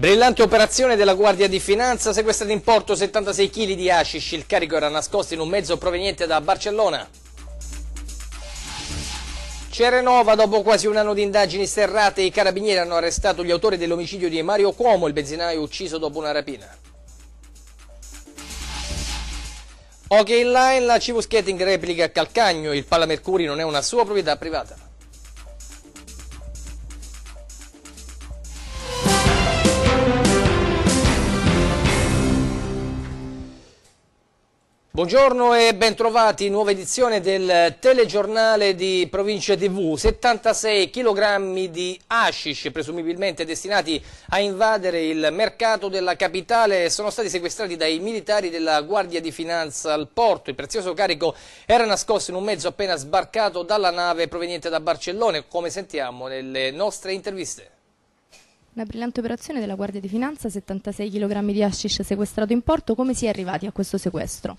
Brillante operazione della Guardia di Finanza, sequestrati in porto 76 kg di hashish, il carico era nascosto in un mezzo proveniente da Barcellona. Cerenova, dopo quasi un anno di indagini serrate, i carabinieri hanno arrestato gli autori dell'omicidio di Mario Cuomo, il benzinaio ucciso dopo una rapina. Ok in line, la CV Skating replica a Calcagno, il Palamercuri non è una sua proprietà privata. Buongiorno e bentrovati, nuova edizione del telegiornale di Provincia TV. 76 kg di hashish presumibilmente destinati a invadere il mercato della capitale sono stati sequestrati dai militari della Guardia di Finanza al porto. Il prezioso carico era nascosto in un mezzo appena sbarcato dalla nave proveniente da Barcellona, come sentiamo nelle nostre interviste. Una brillante operazione della Guardia di Finanza, 76 kg di hashish sequestrato in porto, come si è arrivati a questo sequestro?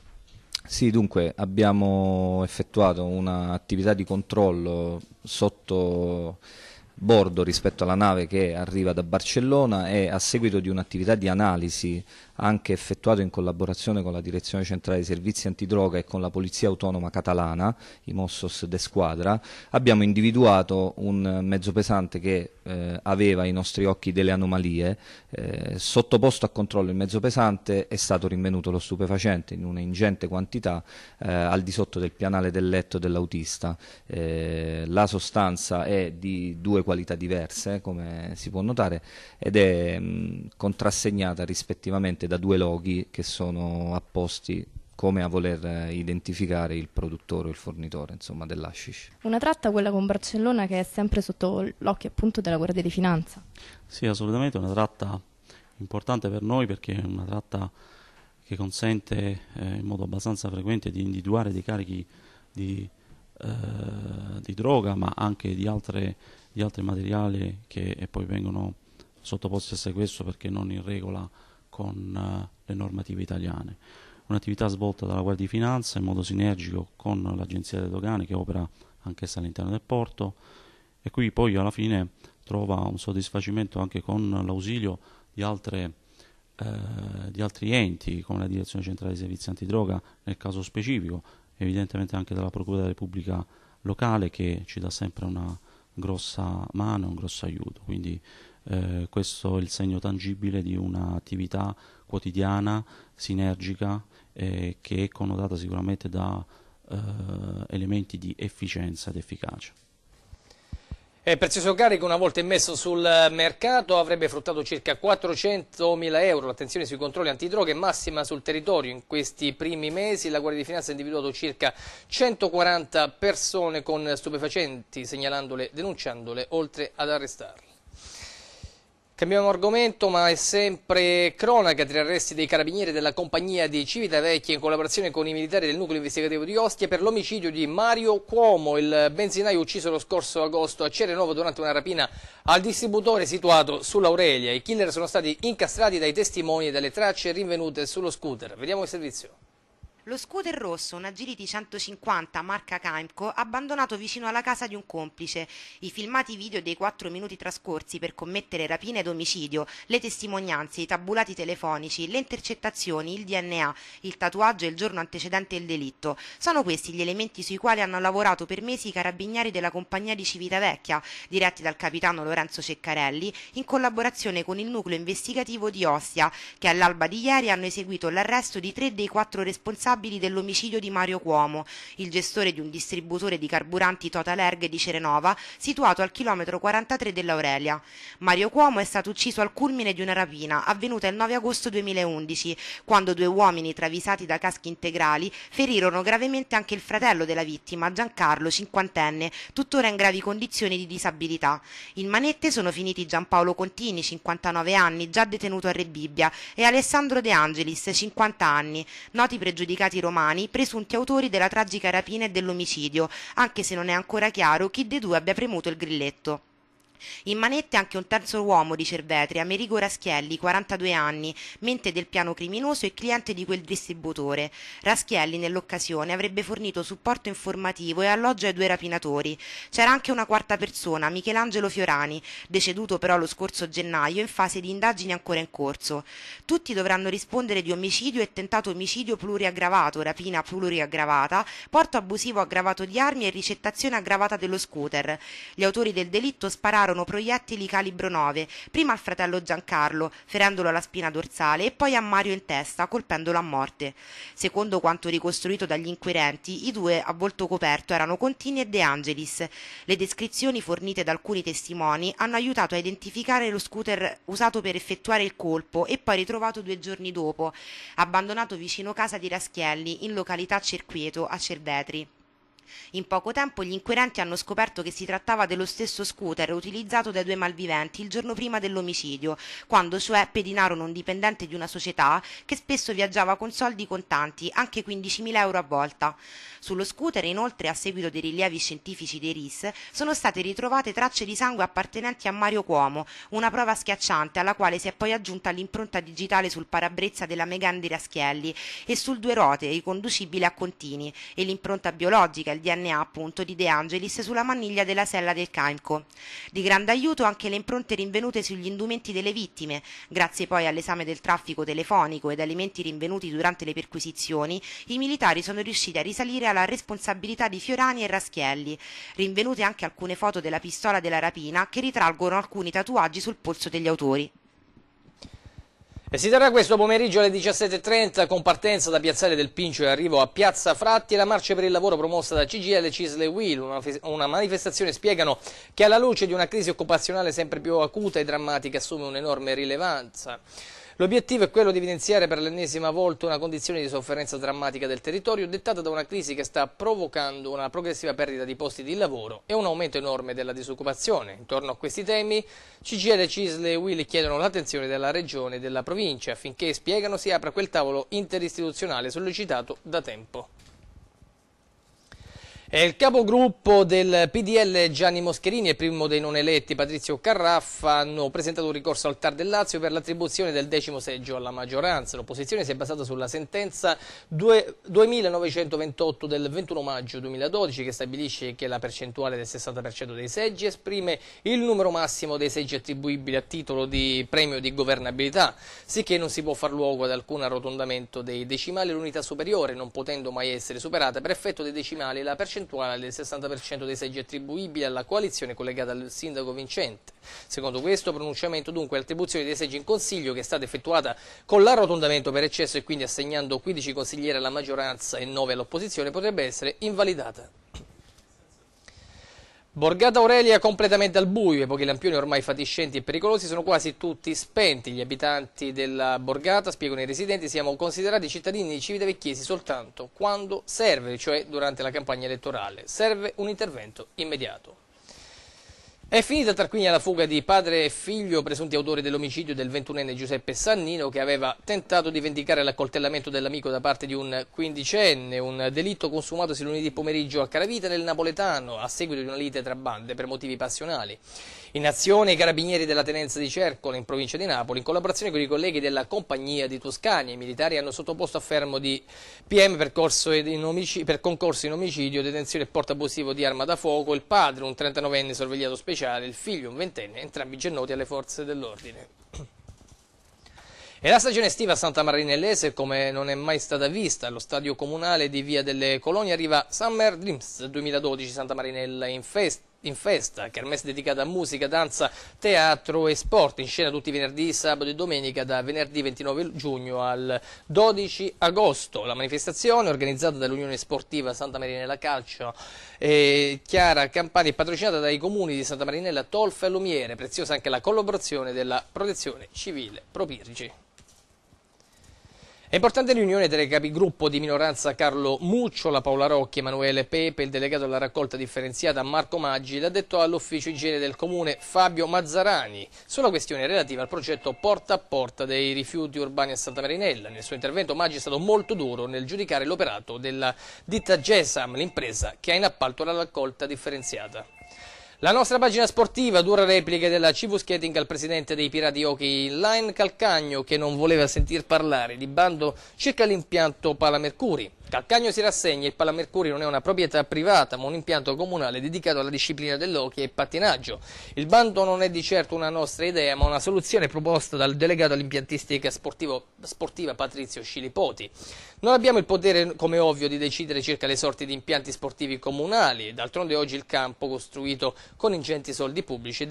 Sì, dunque abbiamo effettuato un'attività di controllo sotto bordo rispetto alla nave che arriva da Barcellona e a seguito di un'attività di analisi anche effettuato in collaborazione con la Direzione Centrale dei Servizi Antidroga e con la Polizia Autonoma Catalana, i Mossos de Squadra, abbiamo individuato un mezzo pesante che eh, aveva ai nostri occhi delle anomalie, eh, sottoposto a controllo il mezzo pesante è stato rinvenuto lo stupefacente in una ingente quantità eh, al di sotto del pianale del letto dell'autista. Eh, la sostanza è di due qualità diverse, come si può notare, ed è mh, contrassegnata rispettivamente da due loghi che sono apposti come a voler identificare il produttore o il fornitore insomma, dell'ashish. Una tratta quella con Barcellona che è sempre sotto l'occhio appunto della Guardia di Finanza. Sì, assolutamente, una tratta importante per noi perché è una tratta che consente eh, in modo abbastanza frequente di individuare dei carichi di, eh, di droga ma anche di, altre, di altri materiali che poi vengono sottoposti a sequestro perché non in regola con eh, le normative italiane. Un'attività svolta dalla Guardia di Finanza in modo sinergico con l'Agenzia delle Dogane che opera anch'essa all'interno del porto e qui poi alla fine trova un soddisfacimento anche con l'ausilio di, eh, di altri enti come la Direzione Centrale dei Servizi Antidroga nel caso specifico, evidentemente anche dalla Procura della Repubblica locale che ci dà sempre una grossa mano, un grosso aiuto. Quindi eh, questo è il segno tangibile di un'attività quotidiana, sinergica, eh, che è connotata sicuramente da eh, elementi di efficienza ed efficacia. Il eh, Prezioso carico una volta immesso sul mercato avrebbe fruttato circa 400.000 euro, l'attenzione sui controlli antidroga è massima sul territorio, in questi primi mesi la Guardia di Finanza ha individuato circa 140 persone con stupefacenti segnalandole, denunciandole oltre ad arrestarle. Cambiamo argomento, ma è sempre cronaca tre arresti dei carabinieri della compagnia di Civitavecchia in collaborazione con i militari del nucleo investigativo di Ostia per l'omicidio di Mario Cuomo, il benzinaio ucciso lo scorso agosto a Cerenovo durante una rapina al distributore situato sull'Aurelia. I killer sono stati incastrati dai testimoni e dalle tracce rinvenute sullo scooter. Vediamo il servizio. Lo scooter rosso, un Agility 150 marca Caimco, abbandonato vicino alla casa di un complice, i filmati video dei quattro minuti trascorsi per commettere rapine ed omicidio, le testimonianze, i tabulati telefonici, le intercettazioni, il DNA, il tatuaggio e il giorno antecedente il delitto. Sono questi gli elementi sui quali hanno lavorato per mesi i carabinieri della compagnia di Civitavecchia, diretti dal capitano Lorenzo Ceccarelli, in collaborazione con il nucleo investigativo di Ostia, che all'alba di ieri hanno eseguito l'arresto di tre dei quattro responsabili responsabili dell'omicidio di Mario Cuomo, il gestore di un distributore di carburanti Total Erg di Cerenova, situato al chilometro 43 dell'Aurelia. Mario Cuomo è stato ucciso al culmine di una rapina avvenuta il 9 agosto 2011, quando due uomini travisati da caschi integrali ferirono gravemente anche il fratello della vittima, Giancarlo, cinquantenne, tuttora in gravi condizioni di disabilità. In manette sono finiti Giampaolo Contini, 59 anni, già detenuto a Rebibbia, e Alessandro De Angelis, 50 anni, noti pregiudicati giudicati romani presunti autori della tragica rapina e dell'omicidio, anche se non è ancora chiaro chi dei due abbia premuto il grilletto. In manette anche un terzo uomo di Cervetria, Merigo Raschielli, 42 anni, mente del piano criminoso e cliente di quel distributore. Raschielli nell'occasione avrebbe fornito supporto informativo e alloggio ai due rapinatori. C'era anche una quarta persona, Michelangelo Fiorani, deceduto però lo scorso gennaio in fase di indagini ancora in corso. Tutti dovranno rispondere di omicidio e tentato omicidio pluriaggravato, rapina pluriaggravata, porto abusivo aggravato di armi e ricettazione aggravata dello scooter. Gli autori del delitto spararono spararono proiettili calibro 9, prima al fratello Giancarlo, ferendolo alla spina dorsale, e poi a Mario in testa, colpendolo a morte. Secondo quanto ricostruito dagli inquirenti, i due a volto coperto erano Contini e De Angelis. Le descrizioni fornite da alcuni testimoni hanno aiutato a identificare lo scooter usato per effettuare il colpo e poi ritrovato due giorni dopo, abbandonato vicino casa di Raschielli, in località Cirquieto, a Cerdetri. In poco tempo gli inquirenti hanno scoperto che si trattava dello stesso scooter utilizzato dai due malviventi il giorno prima dell'omicidio, quando cioè pedinarono un dipendente di una società che spesso viaggiava con soldi contanti, anche 15.000 euro a volta. Sullo scooter, inoltre, a seguito dei rilievi scientifici dei RIS, sono state ritrovate tracce di sangue appartenenti a Mario Cuomo, una prova schiacciante alla quale si è poi aggiunta l'impronta digitale sul parabrezza della Meghan di Raschielli e sul due rote riconducibile a Contini e l'impronta biologica al DNA appunto di De Angelis sulla maniglia della sella del Caimco. Di grande aiuto anche le impronte rinvenute sugli indumenti delle vittime, grazie poi all'esame del traffico telefonico ed elementi rinvenuti durante le perquisizioni, i militari sono riusciti a risalire alla responsabilità di Fiorani e Raschielli, rinvenute anche alcune foto della pistola della rapina che ritraggono alcuni tatuaggi sul polso degli autori. E si terrà questo pomeriggio alle 17.30 con partenza da Piazzale del Pincio e arrivo a Piazza Fratti la marcia per il lavoro promossa da CGL Cisle Will, una, una manifestazione spiegano che alla luce di una crisi occupazionale sempre più acuta e drammatica assume un'enorme rilevanza. L'obiettivo è quello di evidenziare per l'ennesima volta una condizione di sofferenza drammatica del territorio dettata da una crisi che sta provocando una progressiva perdita di posti di lavoro e un aumento enorme della disoccupazione. Intorno a questi temi CGL, Cisle e Willy chiedono l'attenzione della Regione e della Provincia affinché spiegano si apra quel tavolo interistituzionale sollecitato da tempo il capogruppo del PDL Gianni Moscherini e primo dei non eletti Patrizio Carraffa hanno presentato un ricorso al Tar del Lazio per l'attribuzione del decimo seggio alla maggioranza. L'opposizione si è basata sulla sentenza 2928 del 21 maggio 2012 che stabilisce che la percentuale del 60% dei seggi esprime il numero massimo dei seggi attribuibili a titolo di premio di governabilità, sicché non si può far luogo ad alcun arrotondamento dei decimali l'unità superiore, non potendo mai essere superata per effetto dei decimali la percentuale percentuale del 60% dei seggi attribuibili alla coalizione collegata al sindaco vincente. Secondo questo pronunciamento dunque l'attribuzione dei seggi in Consiglio che è stata effettuata con l'arrotondamento per eccesso e quindi assegnando 15 consiglieri alla maggioranza e 9 all'opposizione potrebbe essere invalidata. Borgata Aurelia completamente al buio, i pochi lampioni ormai fatiscenti e pericolosi sono quasi tutti spenti. Gli abitanti della borgata, spiegano i residenti, siamo considerati cittadini di Civitavecchiesi soltanto quando serve, cioè durante la campagna elettorale. Serve un intervento immediato. È finita Tarquinia la fuga di padre e figlio, presunti autori dell'omicidio del ventunenne Giuseppe Sannino, che aveva tentato di vendicare l'accoltellamento dell'amico da parte di un quindicenne, un delitto consumatosi lunedì pomeriggio a Caravita nel Napoletano, a seguito di una lite tra bande per motivi passionali. In azione i carabinieri della tenenza di Cercola, in provincia di Napoli, in collaborazione con i colleghi della compagnia di Toscania, i militari hanno sottoposto a fermo di PM per, omicidio, per concorso in omicidio, detenzione e porto abusivo di arma da fuoco, il padre, un 39enne sorvegliato speciale, speciale, il figlio un ventenne, entrambi gennoti alle forze dell'ordine. E la stagione estiva a Santa Marinellese, come non è mai stata vista, allo stadio comunale di Via delle Colonie arriva Summer Dreams 2012 Santa Marinella in festa in festa, kermesse dedicata a musica, danza, teatro e sport, in scena tutti i venerdì, sabato e domenica da venerdì 29 giugno al 12 agosto. La manifestazione organizzata dall'Unione Sportiva Santa Marinella Calcio e Chiara Campani e patrocinata dai comuni di Santa Marinella, Tolfa e Lumiere, preziosa anche la collaborazione della Protezione Civile Propirgi. È importante riunione delle capigruppo di minoranza Carlo Mucciola, Paola Rocchi, Emanuele Pepe, il delegato alla raccolta differenziata Marco Maggi l'ha detto all'ufficio igiene del comune Fabio Mazzarani sulla questione relativa al progetto porta a porta dei rifiuti urbani a Santa Marinella. Nel suo intervento Maggi è stato molto duro nel giudicare l'operato della ditta Gesam, l'impresa che ha in appalto la raccolta differenziata. La nostra pagina sportiva, dura replica della CV Skating al presidente dei Pirati Hockey Line Calcagno che non voleva sentir parlare di bando circa l'impianto Palamercuri. Calcagno si rassegna, il Palamercuri non è una proprietà privata ma un impianto comunale dedicato alla disciplina dell'hockey e pattinaggio. Il bando non è di certo una nostra idea ma una soluzione proposta dal delegato all'impiantistica sportiva Patrizio Scilipoti. Non abbiamo il potere, come ovvio, di decidere circa le sorti di impianti sportivi comunali, d'altronde oggi il campo costruito con ingenti soldi pubblici è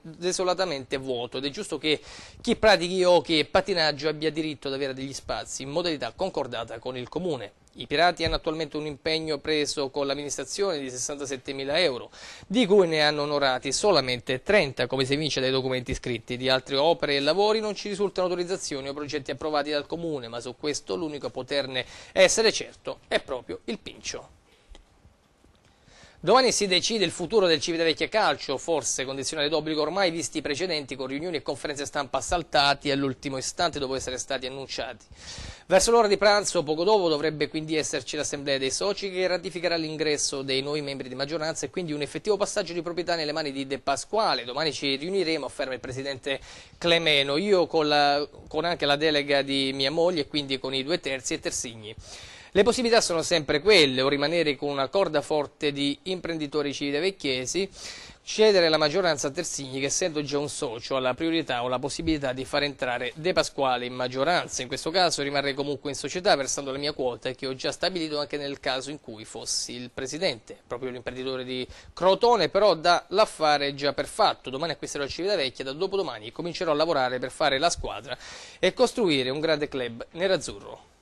desolatamente vuoto ed è giusto che chi pratichi hockey e pattinaggio abbia diritto ad avere degli spazi in modalità concordata con il comune. I pirati hanno attualmente un impegno preso con l'amministrazione di 67.000 euro, di cui ne hanno onorati solamente 30, come si evince dai documenti scritti. Di altre opere e lavori non ci risultano autorizzazioni o progetti approvati dal Comune, ma su questo l'unico a poterne essere certo è proprio il Pincio. Domani si decide il futuro del Civitavecchia Calcio, forse condizionale d'obbligo ormai visti i precedenti con riunioni e conferenze stampa saltati all'ultimo istante dopo essere stati annunciati. Verso l'ora di pranzo, poco dopo, dovrebbe quindi esserci l'assemblea dei soci che ratificherà l'ingresso dei nuovi membri di maggioranza e quindi un effettivo passaggio di proprietà nelle mani di De Pasquale. Domani ci riuniremo, afferma il presidente Clemeno, io con, la, con anche la delega di mia moglie e quindi con i due terzi e Tersigni. Le possibilità sono sempre quelle, o rimanere con una corda forte di imprenditori civile vecchiesi, cedere la maggioranza a Terzigni che essendo già un socio ha la priorità o la possibilità di far entrare De Pasquale in maggioranza. In questo caso rimarrei comunque in società versando la mia quota che ho già stabilito anche nel caso in cui fossi il presidente. Proprio l'imprenditore di Crotone però dà l'affare già per fatto. Domani acquisterò Civitavecchia Vecchia da dopodomani comincerò a lavorare per fare la squadra e costruire un grande club nerazzurro.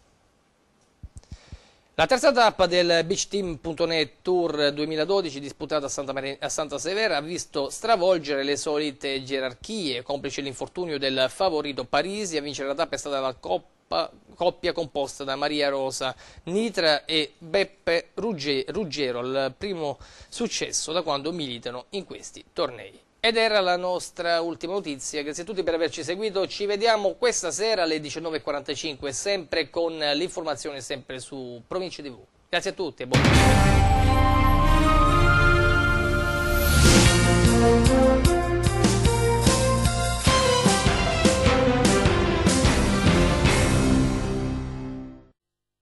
La terza tappa del BeachTeam.net Tour 2012 disputata a Santa, Maria, a Santa Severa ha visto stravolgere le solite gerarchie, complice l'infortunio del favorito Parisi a vincere la tappa è stata la Coppa coppa, coppia composta da Maria Rosa Nitra e Beppe Ruggero, al primo successo da quando militano in questi tornei. Ed era la nostra ultima notizia, grazie a tutti per averci seguito, ci vediamo questa sera alle 19.45 sempre con l'informazione sempre su Province TV. Grazie a tutti e buon